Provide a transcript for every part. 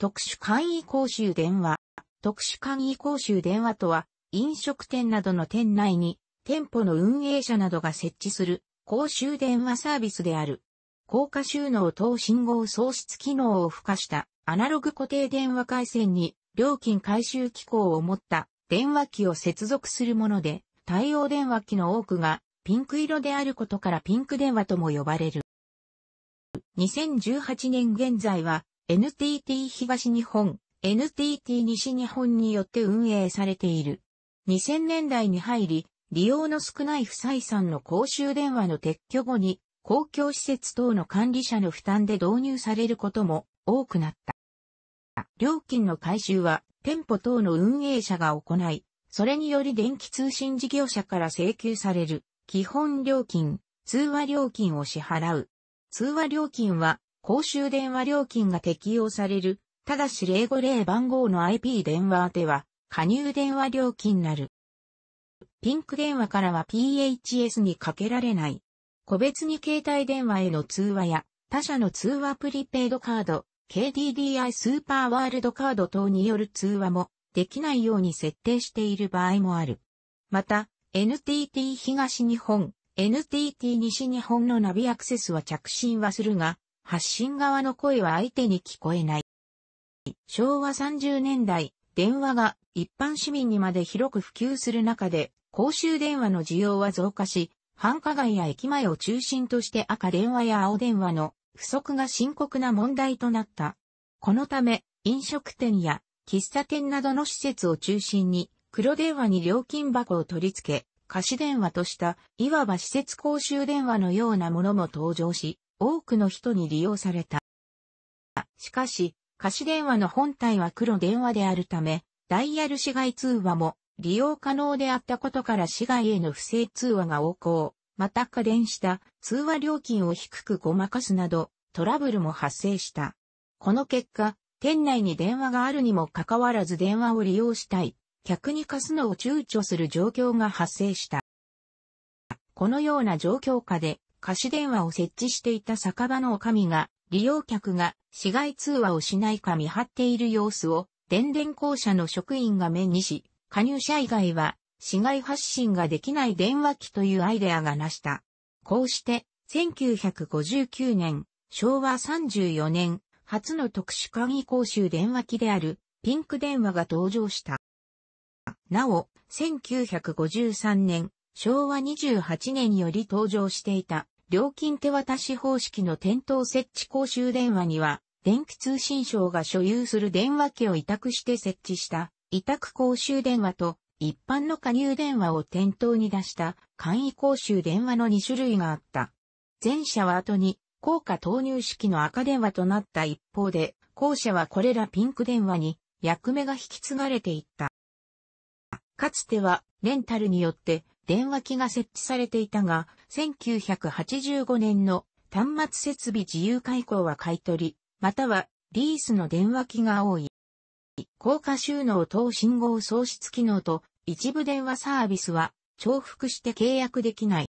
特殊簡易公衆電話。特殊簡易公衆電話とは、飲食店などの店内に、店舗の運営者などが設置する公衆電話サービスである。高架収納等信号喪失機能を付加したアナログ固定電話回線に料金回収機構を持った電話機を接続するもので、対応電話機の多くがピンク色であることからピンク電話とも呼ばれる。2018年現在は NTT 東日本、NTT 西日本によって運営されている。2000年代に入り、利用の少ない不採算の公衆電話の撤去後に、公共施設等の管理者の負担で導入されることも多くなった。料金の回収は店舗等の運営者が行い、それにより電気通信事業者から請求される基本料金、通話料金を支払う。通話料金は公衆電話料金が適用される、ただし050番号の IP 電話宛ては、加入電話料金なる。ピンク電話からは PHS にかけられない。個別に携帯電話への通話や、他社の通話プリペイドカード、KDDI スーパーワールドカード等による通話もできないように設定している場合もある。また、NTT 東日本、NTT 西日本のナビアクセスは着信はするが、発信側の声は相手に聞こえない。昭和30年代、電話が一般市民にまで広く普及する中で、公衆電話の需要は増加し、繁華街や駅前を中心として赤電話や青電話の不足が深刻な問題となった。このため、飲食店や喫茶店などの施設を中心に、黒電話に料金箱を取り付け、貸し電話とした、いわば施設公衆電話のようなものも登場し、多くの人に利用された。しかし、貸し電話の本体は黒電話であるため、ダイヤル市街通話も利用可能であったことから市外への不正通話が横行、また家電した通話料金を低くごまかすなど、トラブルも発生した。この結果、店内に電話があるにもかかわらず電話を利用したい、客に貸すのを躊躇する状況が発生した。このような状況下で、貸し電話を設置していた酒場の女将が、利用客が市外通話をしないか見張っている様子を、電電公社の職員が目にし、加入者以外は、市外発信ができない電話機というアイデアが成した。こうして、1959年、昭和34年、初の特殊簡易公衆電話機である、ピンク電話が登場した。なお、1953年、昭和28年より登場していた、料金手渡し方式の店頭設置公衆電話には、電気通信省が所有する電話機を委託して設置した委託公衆電話と一般の加入電話を店頭に出した簡易公衆電話の2種類があった。前者は後に効果投入式の赤電話となった一方で、後者はこれらピンク電話に役目が引き継がれていった。かつてはレンタルによって電話機が設置されていたが、1985年の端末設備自由開口は買い取、り、またはリースの電話機が多い。高架収納等信号喪失機能と一部電話サービスは重複して契約できない。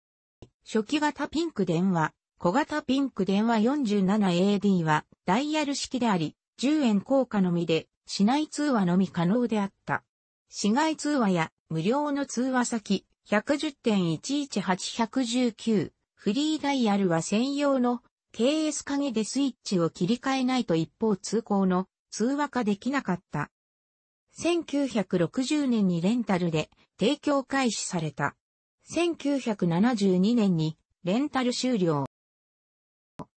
初期型ピンク電話、小型ピンク電話 47AD はダイヤル式であり、10円硬貨のみで市内通話のみ可能であった。市外通話や無料の通話先、110.118119フリーダイヤルは専用の KS 鍵でスイッチを切り替えないと一方通行の通話化できなかった。1960年にレンタルで提供開始された。1972年にレンタル終了。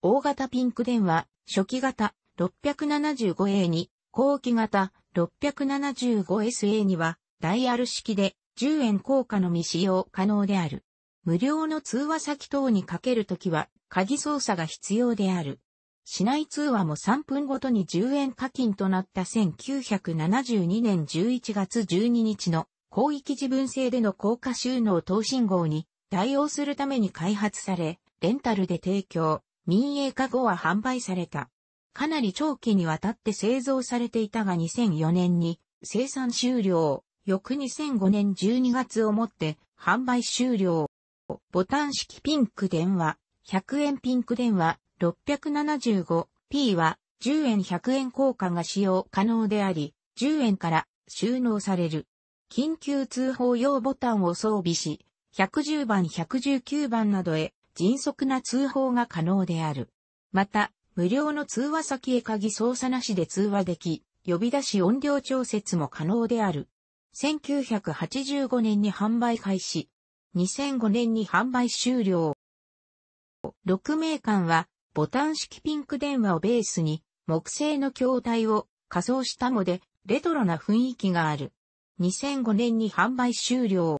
大型ピンク電話、初期型 675A に、後期型 675SA には、ダイヤル式で10円硬貨のみ使用可能である。無料の通話先等にかけるときは、鍵操作が必要である。市内通話も3分ごとに10円課金となった1972年11月12日の広域自分制での効果収納等信号に対応するために開発され、レンタルで提供、民営化後は販売された。かなり長期にわたって製造されていたが2004年に生産終了。翌2005年12月をもって販売終了。ボタン式ピンク電話、100円ピンク電話、675P は10円100円効果が使用可能であり、10円から収納される。緊急通報用ボタンを装備し、110番119番などへ迅速な通報が可能である。また、無料の通話先へ鍵操作なしで通話でき、呼び出し音量調節も可能である。1985年に販売開始。2005年に販売終了。6名館はボタン式ピンク電話をベースに木製の筐体を仮装したのでレトロな雰囲気がある。2005年に販売終了。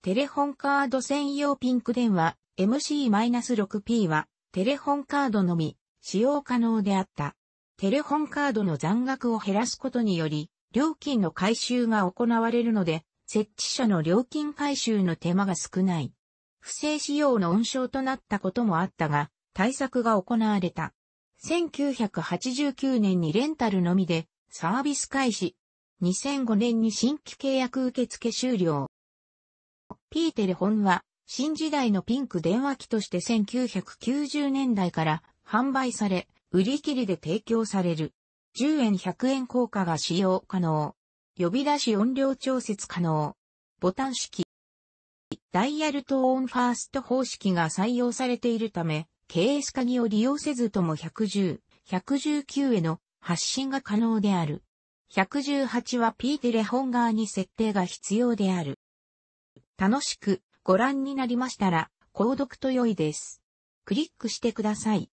テレホンカード専用ピンク電話 MC-6P はテレホンカードのみ使用可能であった。テレホンカードの残額を減らすことにより料金の回収が行われるので、設置者の料金回収の手間が少ない。不正使用の温床となったこともあったが、対策が行われた。1989年にレンタルのみでサービス開始。2005年に新規契約受付終了。P テレホンは新時代のピンク電話機として1990年代から販売され、売り切りで提供される。10円100円効果が使用可能。呼び出し音量調節可能。ボタン式。ダイヤルトオンファースト方式が採用されているため、ケース鍵を利用せずとも110、119への発信が可能である。118は P テレホン側に設定が必要である。楽しくご覧になりましたら、購読と良いです。クリックしてください。